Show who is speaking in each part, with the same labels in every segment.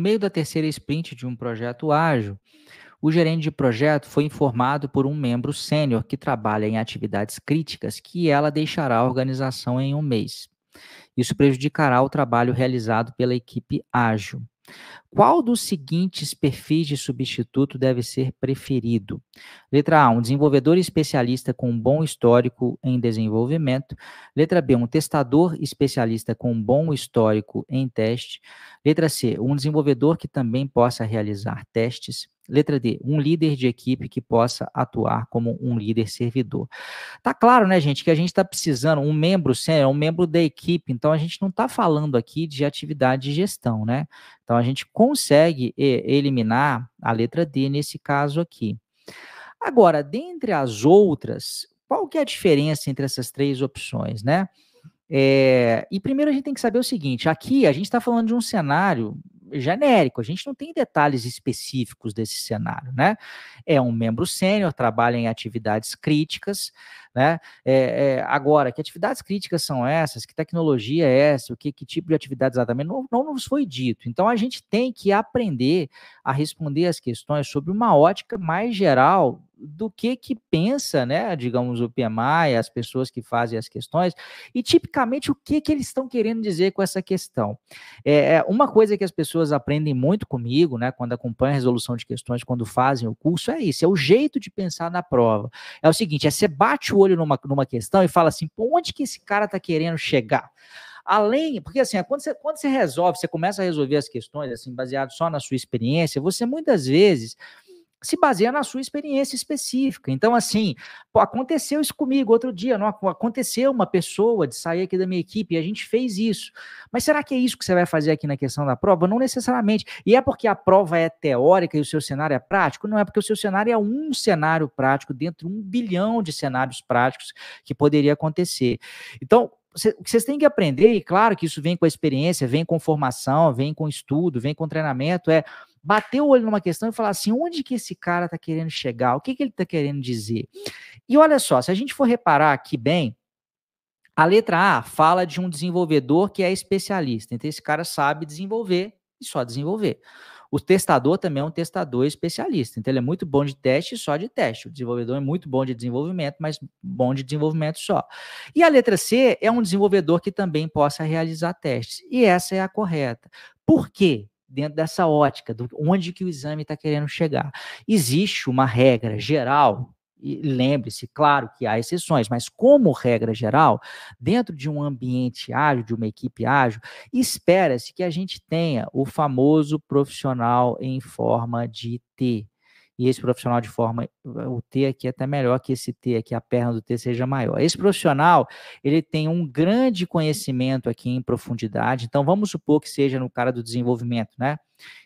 Speaker 1: meio da terceira sprint de um projeto ágil, o gerente de projeto foi informado por um membro sênior que trabalha em atividades críticas que ela deixará a organização em um mês. Isso prejudicará o trabalho realizado pela equipe ágil. Qual dos seguintes perfis de substituto deve ser preferido? Letra A, um desenvolvedor especialista com um bom histórico em desenvolvimento. Letra B, um testador especialista com um bom histórico em teste. Letra C, um desenvolvedor que também possa realizar testes. Letra D, um líder de equipe que possa atuar como um líder servidor. Tá claro, né, gente, que a gente está precisando um membro sênior, é um membro da equipe. Então a gente não está falando aqui de atividade de gestão, né? Então a gente consegue eliminar a letra D nesse caso aqui. Agora, dentre as outras, qual que é a diferença entre essas três opções, né? É, e primeiro a gente tem que saber o seguinte: aqui a gente está falando de um cenário genérico, a gente não tem detalhes específicos desse cenário, né? É um membro sênior, trabalha em atividades críticas, né? É, é, agora, que atividades críticas são essas? Que tecnologia é essa? O que, que tipo de atividade exatamente? Não, não nos foi dito. Então, a gente tem que aprender a responder as questões sobre uma ótica mais geral do que que pensa, né, digamos, o PMI, as pessoas que fazem as questões, e tipicamente o que que eles estão querendo dizer com essa questão. É, é, uma coisa que as pessoas aprendem muito comigo, né, quando acompanham a resolução de questões, quando fazem o curso, é isso, é o jeito de pensar na prova. É o seguinte, é você bate o olho numa, numa questão e fala assim, onde que esse cara tá querendo chegar? além, porque assim, é quando você, quando você resolve, você começa a resolver as questões, assim, baseado só na sua experiência, você muitas vezes se baseia na sua experiência específica. Então, assim, pô, aconteceu isso comigo outro dia, não aconteceu uma pessoa de sair aqui da minha equipe e a gente fez isso. Mas será que é isso que você vai fazer aqui na questão da prova? Não necessariamente. E é porque a prova é teórica e o seu cenário é prático? Não é porque o seu cenário é um cenário prático dentro de um bilhão de cenários práticos que poderia acontecer. Então, o que vocês têm que aprender, e claro que isso vem com a experiência, vem com formação, vem com estudo, vem com treinamento, é bater o olho numa questão e falar assim, onde que esse cara está querendo chegar? O que, que ele está querendo dizer? E olha só, se a gente for reparar aqui bem, a letra A fala de um desenvolvedor que é especialista. Então, esse cara sabe desenvolver e só desenvolver. O testador também é um testador especialista. Então, ele é muito bom de teste e só de teste. O desenvolvedor é muito bom de desenvolvimento, mas bom de desenvolvimento só. E a letra C é um desenvolvedor que também possa realizar testes. E essa é a correta. Por quê? dentro dessa ótica, do onde que o exame está querendo chegar. Existe uma regra geral, e lembre-se, claro que há exceções, mas como regra geral, dentro de um ambiente ágil, de uma equipe ágil, espera-se que a gente tenha o famoso profissional em forma de T e esse profissional de forma, o T aqui é até melhor que esse T aqui, a perna do T seja maior. Esse profissional, ele tem um grande conhecimento aqui em profundidade, então vamos supor que seja no cara do desenvolvimento, né?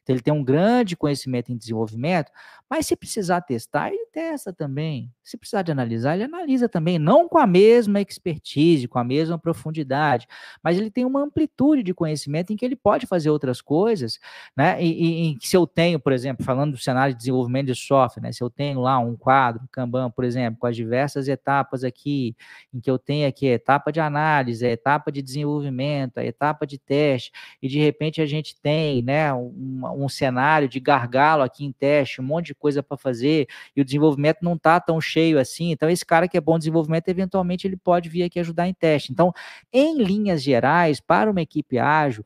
Speaker 1: Então, ele tem um grande conhecimento em desenvolvimento, mas se precisar testar, ele testa também. Se precisar de analisar, ele analisa também, não com a mesma expertise, com a mesma profundidade, mas ele tem uma amplitude de conhecimento em que ele pode fazer outras coisas, né? E, e se eu tenho, por exemplo, falando do cenário de desenvolvimento de software, né? Se eu tenho lá um quadro, um Kanban, por exemplo, com as diversas etapas aqui, em que eu tenho aqui a etapa de análise, a etapa de desenvolvimento, a etapa de teste, e de repente a gente tem, né, um um, um cenário de gargalo aqui em teste, um monte de coisa para fazer, e o desenvolvimento não está tão cheio assim. Então, esse cara que é bom desenvolvimento, eventualmente ele pode vir aqui ajudar em teste. Então, em linhas gerais, para uma equipe ágil,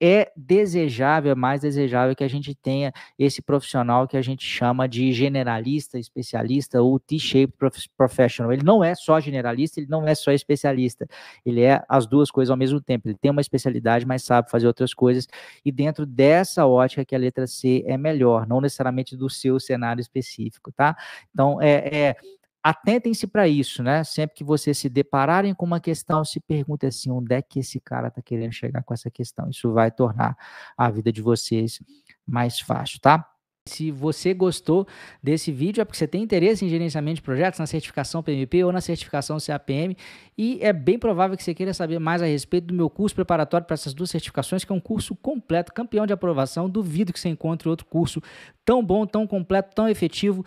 Speaker 1: é desejável, é mais desejável que a gente tenha esse profissional que a gente chama de generalista, especialista ou T-shaped professional. Ele não é só generalista, ele não é só especialista. Ele é as duas coisas ao mesmo tempo. Ele tem uma especialidade, mas sabe fazer outras coisas. E dentro dessa ótica que a letra C é melhor, não necessariamente do seu cenário específico, tá? Então, é, é atentem-se para isso, né? Sempre que vocês se depararem com uma questão, se perguntem assim, onde é que esse cara está querendo chegar com essa questão? Isso vai tornar a vida de vocês mais fácil, tá? Se você gostou desse vídeo, é porque você tem interesse em gerenciamento de projetos na certificação PMP ou na certificação CAPM, e é bem provável que você queira saber mais a respeito do meu curso preparatório para essas duas certificações, que é um curso completo, campeão de aprovação. Duvido que você encontre outro curso tão bom, tão completo, tão efetivo,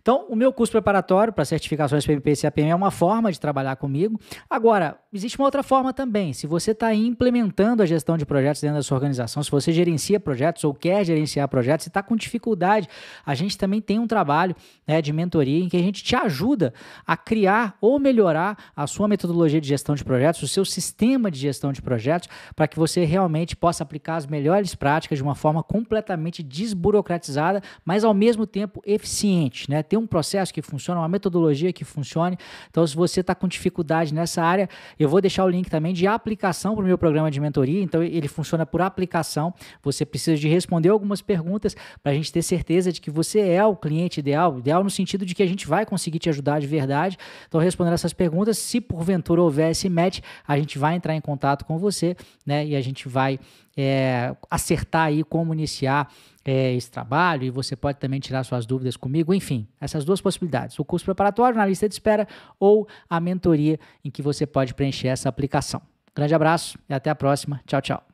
Speaker 1: Então, o meu curso preparatório para certificações PMP e CAPM é uma forma de trabalhar comigo. Agora, existe uma outra forma também. Se você está implementando a gestão de projetos dentro da sua organização, se você gerencia projetos ou quer gerenciar projetos, e está com dificuldade, a gente também tem um trabalho né, de mentoria em que a gente te ajuda a criar ou melhorar a sua metodologia de gestão de projetos, o seu sistema de gestão de projetos, para que você realmente possa aplicar as melhores práticas de uma forma completamente desburocratizada, mas ao mesmo tempo eficiente, né? ter um processo que funcione, uma metodologia que funcione. Então, se você está com dificuldade nessa área, eu vou deixar o link também de aplicação para o meu programa de mentoria. Então, ele funciona por aplicação. Você precisa de responder algumas perguntas para a gente ter certeza de que você é o cliente ideal, ideal no sentido de que a gente vai conseguir te ajudar de verdade. Então, respondendo essas perguntas, se porventura houver esse match, a gente vai entrar em contato com você, né? E a gente vai é, acertar aí como iniciar é, esse trabalho e você pode também tirar suas dúvidas comigo. Enfim, essas duas possibilidades: o curso preparatório na lista de espera ou a mentoria em que você pode preencher essa aplicação. Grande abraço e até a próxima. Tchau, tchau.